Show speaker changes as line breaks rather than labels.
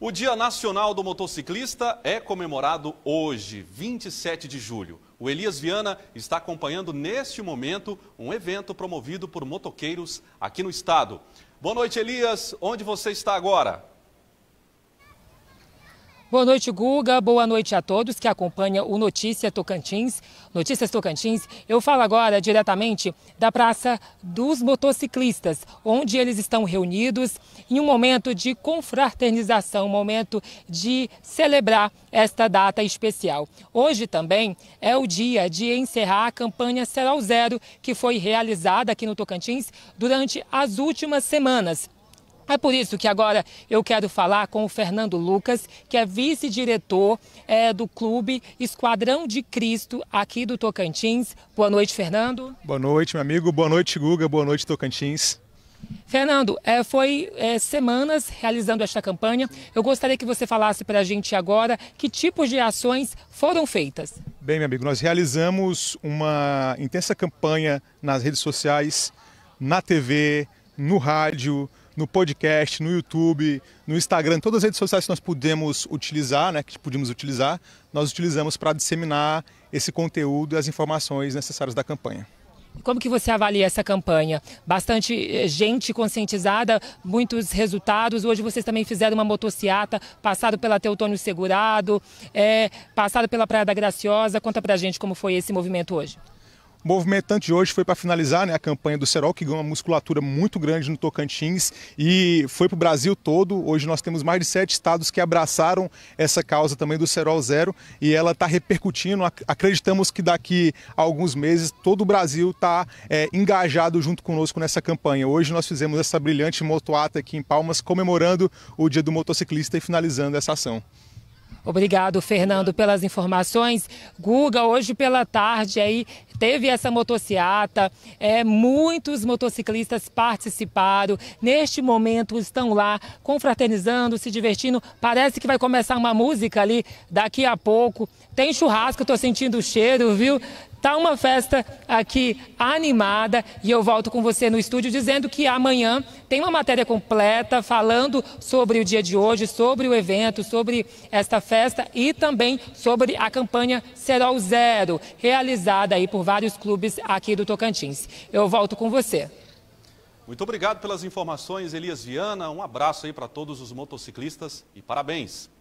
O Dia Nacional do Motociclista é comemorado hoje, 27 de julho. O Elias Viana está acompanhando neste momento um evento promovido por motoqueiros aqui no estado. Boa noite, Elias. Onde você está agora?
Boa noite, Guga. Boa noite a todos que acompanham o Notícia Tocantins. Notícias Tocantins. Eu falo agora diretamente da Praça dos Motociclistas, onde eles estão reunidos em um momento de confraternização, um momento de celebrar esta data especial. Hoje também é o dia de encerrar a campanha Será o Zero, que foi realizada aqui no Tocantins durante as últimas semanas. É por isso que agora eu quero falar com o Fernando Lucas, que é vice-diretor é, do clube Esquadrão de Cristo aqui do Tocantins. Boa noite, Fernando.
Boa noite, meu amigo. Boa noite, Guga. Boa noite, Tocantins.
Fernando, é, foi é, semanas realizando esta campanha. Eu gostaria que você falasse para a gente agora que tipos de ações foram feitas.
Bem, meu amigo, nós realizamos uma intensa campanha nas redes sociais, na TV, no rádio, no podcast, no YouTube, no Instagram, todas as redes sociais que nós pudemos utilizar, né, que pudemos utilizar, nós utilizamos para disseminar esse conteúdo e as informações necessárias da campanha.
Como que você avalia essa campanha? Bastante eh, gente conscientizada, muitos resultados. Hoje vocês também fizeram uma motociata, passado pela Teutônio Segurado, é, passado pela Praia da Graciosa. Conta pra gente como foi esse movimento hoje.
O movimentante de hoje foi para finalizar né, a campanha do Serol, que ganhou uma musculatura muito grande no Tocantins e foi para o Brasil todo. Hoje nós temos mais de sete estados que abraçaram essa causa também do Serol Zero e ela está repercutindo. Acreditamos que daqui a alguns meses todo o Brasil está é, engajado junto conosco nessa campanha. Hoje nós fizemos essa brilhante motoata aqui em Palmas, comemorando o Dia do Motociclista e finalizando essa ação.
Obrigado, Fernando, pelas informações. Guga, hoje pela tarde aí teve essa motociata, é, muitos motociclistas participaram, neste momento estão lá confraternizando, se divertindo, parece que vai começar uma música ali daqui a pouco, tem churrasco, estou sentindo o cheiro, viu? Tá uma festa aqui animada e eu volto com você no estúdio dizendo que amanhã tem uma matéria completa falando sobre o dia de hoje, sobre o evento, sobre esta festa e também sobre a campanha Serol Zero, realizada aí por vários clubes aqui do Tocantins. Eu volto com você.
Muito obrigado pelas informações, Elias Viana. Um abraço aí para todos os motociclistas e parabéns.